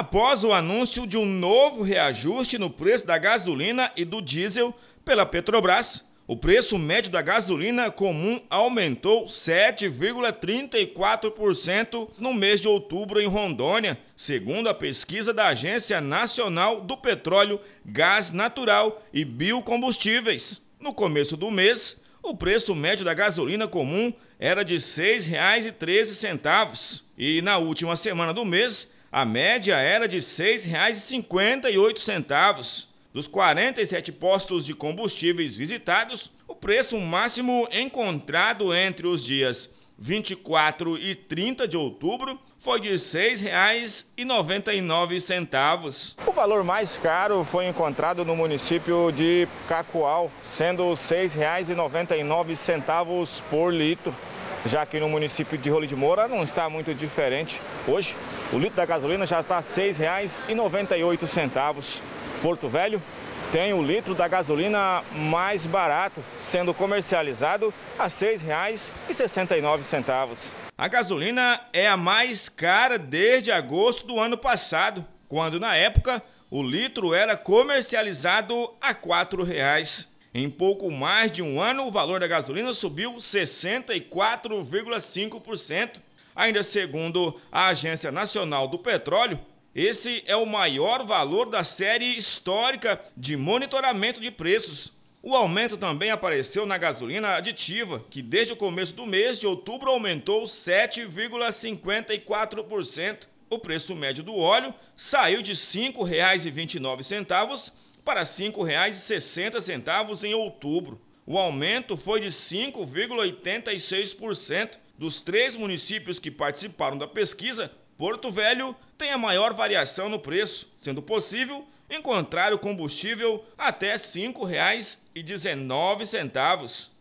após o anúncio de um novo reajuste no preço da gasolina e do diesel pela Petrobras. O preço médio da gasolina comum aumentou 7,34% no mês de outubro em Rondônia, segundo a pesquisa da Agência Nacional do Petróleo, Gás Natural e Biocombustíveis. No começo do mês, o preço médio da gasolina comum era de R$ 6,13 e na última semana do mês a média era de R$ 6,58. Dos 47 postos de combustíveis visitados, o preço máximo encontrado entre os dias 24 e 30 de outubro foi de R$ 6,99. O valor mais caro foi encontrado no município de Cacoal, sendo R$ 6,99 por litro já que no município de Rolim de Moura não está muito diferente. Hoje, o litro da gasolina já está R$ 6,98. Porto Velho tem o litro da gasolina mais barato, sendo comercializado a R$ 6,69. A gasolina é a mais cara desde agosto do ano passado, quando na época o litro era comercializado a R$ 4,00. Em pouco mais de um ano, o valor da gasolina subiu 64,5%. Ainda segundo a Agência Nacional do Petróleo, esse é o maior valor da série histórica de monitoramento de preços. O aumento também apareceu na gasolina aditiva, que desde o começo do mês de outubro aumentou 7,54%. O preço médio do óleo saiu de R$ 5,29 para R$ 5,60 em outubro. O aumento foi de 5,86%. Dos três municípios que participaram da pesquisa, Porto Velho tem a maior variação no preço, sendo possível encontrar o combustível até R$ 5,19.